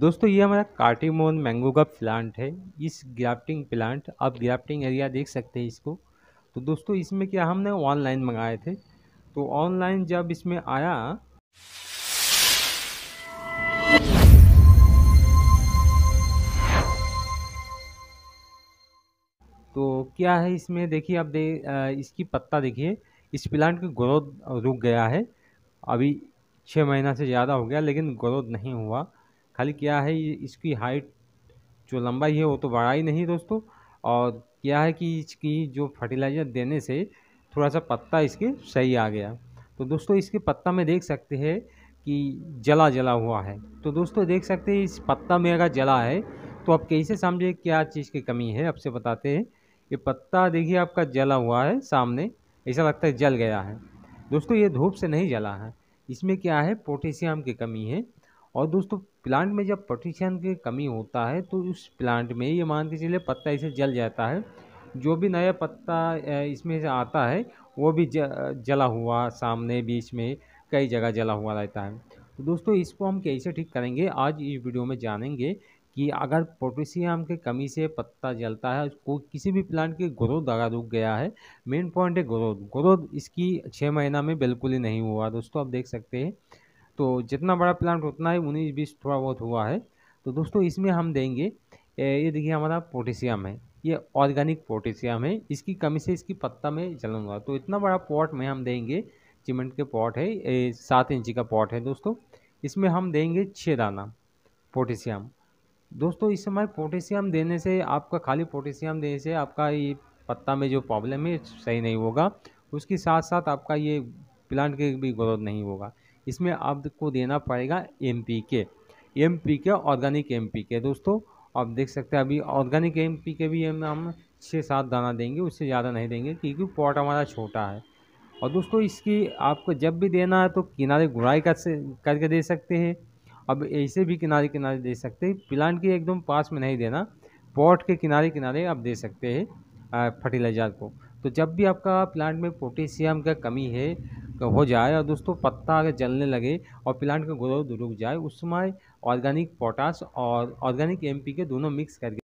दोस्तों ये हमारा कार्टिमोन मैंगो का प्लांट है इस ग्राफ्टिंग प्लांट आप ग्राफ्टिंग एरिया देख सकते हैं इसको तो दोस्तों इसमें क्या हमने ऑनलाइन मंगाए थे तो ऑनलाइन जब इसमें आया तो क्या है इसमें देखिए आप दे आ, इसकी पत्ता देखिए इस प्लांट की ग्रोथ रुक गया है अभी छः महीना से ज़्यादा हो गया लेकिन ग्रोथ नहीं हुआ खाली क्या है ये इसकी हाइट जो लंबाई है वो तो ही नहीं दोस्तों और क्या है कि इसकी जो फर्टिलाइज़र देने से थोड़ा सा पत्ता इसके सही आ गया तो दोस्तों इसके पत्ता में देख सकते हैं कि जला जला हुआ है तो दोस्तों देख सकते हैं इस पत्ता में अगर जला है तो आप कैसे समझे क्या चीज़ की कमी है आपसे बताते हैं ये पत्ता देखिए आपका जला हुआ है सामने ऐसा लगता है जल गया है दोस्तों ये धूप से नहीं जला है इसमें क्या है पोटेशियम की कमी है और दोस्तों प्लांट में जब पोटेशियम की कमी होता है तो उस प्लांट में ये मान के चलिए पत्ता इसे जल जाता है जो भी नया पत्ता इसमें से आता है वो भी जला हुआ सामने बीच में कई जगह जला हुआ रहता है तो दोस्तों इसको हम कैसे ठीक करेंगे आज इस वीडियो में जानेंगे कि अगर पोटेशियम के कमी से पत्ता जलता है उसको किसी भी प्लांट के ग्रोथ अगर रुक गया है मेन पॉइंट है ग्रोथ ग्रोथ इसकी छः महीना में बिल्कुल ही नहीं हुआ दोस्तों आप देख सकते हैं तो जितना बड़ा प्लांट उतना ही उन्नीस बीस थोड़ा बहुत हुआ है तो दोस्तों इसमें हम देंगे ये देखिए हमारा पोटेशियम है ये ऑर्गेनिक पोटेशियम है इसकी कमी से इसकी पत्ता में जलन हुआ तो इतना बड़ा पॉट में हम देंगे सीमेंट के पॉट है सात इंची का पॉट है दोस्तों इसमें हम देंगे छः दाना पोटेशियम दोस्तों इस समय पोटेशियम देने से आपका खाली पोटेशियम देने से आपका ये पत्ता में जो प्रॉब्लम है सही नहीं होगा उसके साथ साथ आपका ये प्लांट के भी ग्रोथ नहीं होगा इसमें आपको देना पड़ेगा M P K M P K organic M P K दोस्तों आप देख सकते हैं अभी ऑर्गेनिक एम पी के भी हम छः सात दाना देंगे उससे ज़्यादा नहीं देंगे क्योंकि पॉट हमारा छोटा है और दोस्तों इसकी आपको जब भी देना है तो किनारे घुराई कर से करके दे सकते हैं अब ऐसे भी किनारे किनारे दे सकते हैं प्लांट के एकदम पास में नहीं देना पॉट के किनारे किनारे आप दे सकते हैं फर्टिलाइज़र को तो जब भी आपका प्लांट में पोटेशियम का कमी है हो जाए और दोस्तों पत्ता अगर जलने लगे और प्लांट का ग्रोथ रुक जाए उस समय ऑर्गेनिक पोटास और ऑर्गेनिक एम दोनों मिक्स करके